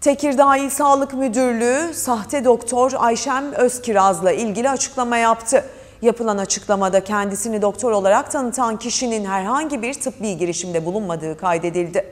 Tekirdağ İl Sağlık Müdürlüğü sahte doktor Ayşem Özkiraz'la ilgili açıklama yaptı. Yapılan açıklamada kendisini doktor olarak tanıtan kişinin herhangi bir tıbbi girişimde bulunmadığı kaydedildi.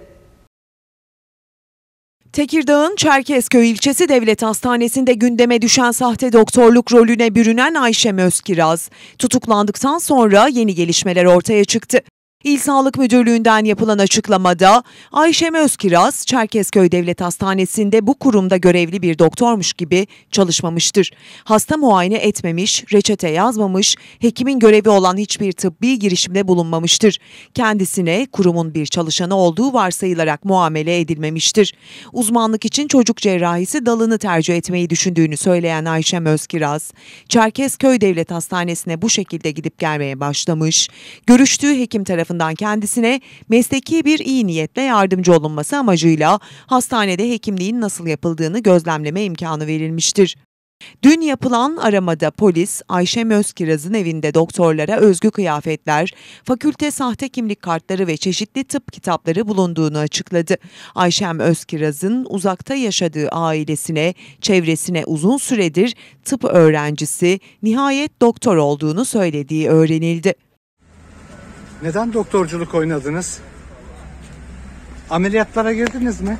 Tekirdağ'ın Çerkezköy ilçesi devlet hastanesinde gündeme düşen sahte doktorluk rolüne bürünen Ayşem Özkiraz, tutuklandıktan sonra yeni gelişmeler ortaya çıktı. İl Sağlık Müdürlüğü'nden yapılan açıklamada Ayşem Özkiraz, Çerkezköy Devlet Hastanesi'nde bu kurumda görevli bir doktormuş gibi çalışmamıştır. Hasta muayene etmemiş, reçete yazmamış, hekimin görevi olan hiçbir tıbbi girişimde bulunmamıştır. Kendisine kurumun bir çalışanı olduğu varsayılarak muamele edilmemiştir. Uzmanlık için çocuk cerrahisi dalını tercih etmeyi düşündüğünü söyleyen Ayşem Özkiraz, Çerkezköy Devlet Hastanesi'ne bu şekilde gidip gelmeye başlamış, görüştüğü hekim tarafından tarafından kendisine mesleki bir iyi niyetle yardımcı olunması amacıyla hastanede hekimliğin nasıl yapıldığını gözlemleme imkanı verilmiştir. Dün yapılan aramada polis Ayşe Özkiraz'ın evinde doktorlara özgü kıyafetler, fakülte sahte kimlik kartları ve çeşitli tıp kitapları bulunduğunu açıkladı. Ayşem Özkiraz'ın uzakta yaşadığı ailesine, çevresine uzun süredir tıp öğrencisi, nihayet doktor olduğunu söylediği öğrenildi. Neden doktorculuk oynadınız? Ameliyatlara girdiniz mi?